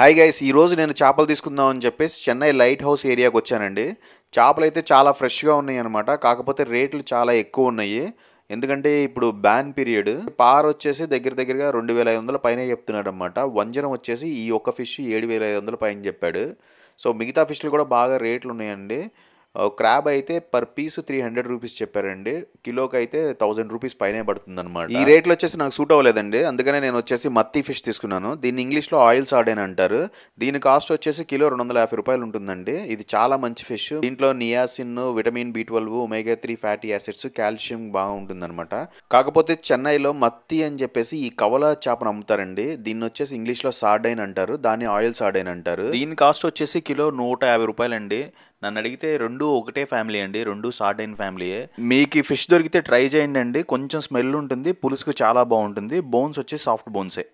hi guys ఈరోజు నేను చేపలు తీసుకుందాం అని చెప్పేసి చెన్నై లైట్ హౌస్ ఏరియాకి వచ్చానండి చేపలు అయితే చాలా ఫ్రెష్గా ఉన్నాయి అనమాట కాకపోతే రేట్లు చాలా ఎక్కువ ఉన్నాయి ఎందుకంటే ఇప్పుడు బ్యాన్ పీరియడ్ పార్ వచ్చేసి దగ్గర దగ్గరగా రెండు వేల ఐదు వందల పైన చెప్తున్నాడు అనమాట వంజనం వచ్చేసి ఈ ఒక్క ఫిష్ ఏడు వేల ఐదు వందల పైన చెప్పాడు సో మిగతా ఫిష్లు కూడా బాగా రేట్లు ఉన్నాయండి క్రాబ్ అయితే per piece three hundred rupees చెప్పారండి కిలోకి అయితే థౌజండ్ రూపీస్ పైనే పడుతుంది అనమాట ఈ రేట్లు వచ్చేసి నాకు సూట్ అవ్వలేదండి అందుకనే నేను వచ్చేసి మత్తి ఫిష్ తీసుకున్నాను దీన్ని ఇంగ్లీష్లో ఆయిల్ అని అంటారు దీని కాస్ట్ వచ్చేసి కిలో రెండు వందల యాభై రూపాయలు ఉంటుందండి ఇది చాలా మంచి ఫిష్ దీంట్లో niacin vitamin B twelve omega three fatty acids calcium బాగుంటుంది అనమాట కాకపోతే చెన్నైలో మత్తి అని చెప్పేసి ఈ కవల చేపను అమ్ముతారండి దీన్ని వచ్చేసి ఇంగ్లీష్లో సాడైన్ అంటారు దాన్ని ఆయిల్ సాడైన్ అంటారు దీని కాస్ట్ వచ్చేసి కిలో నూట యాభై రూపాయలండి నన్ను అడిగితే రెండు ఒకటే ఫ్యామిలీ అండి రెండు సార్ట్ అయిన ఫ్యామిలీయే మీకు ఫిష్ దొరికితే ట్రై చేయండి అండి కొంచెం స్మెల్ ఉంటుంది పులుసుకు చాలా బాగుంటుంది బోన్స్ వచ్చి సాఫ్ట్ బోన్సే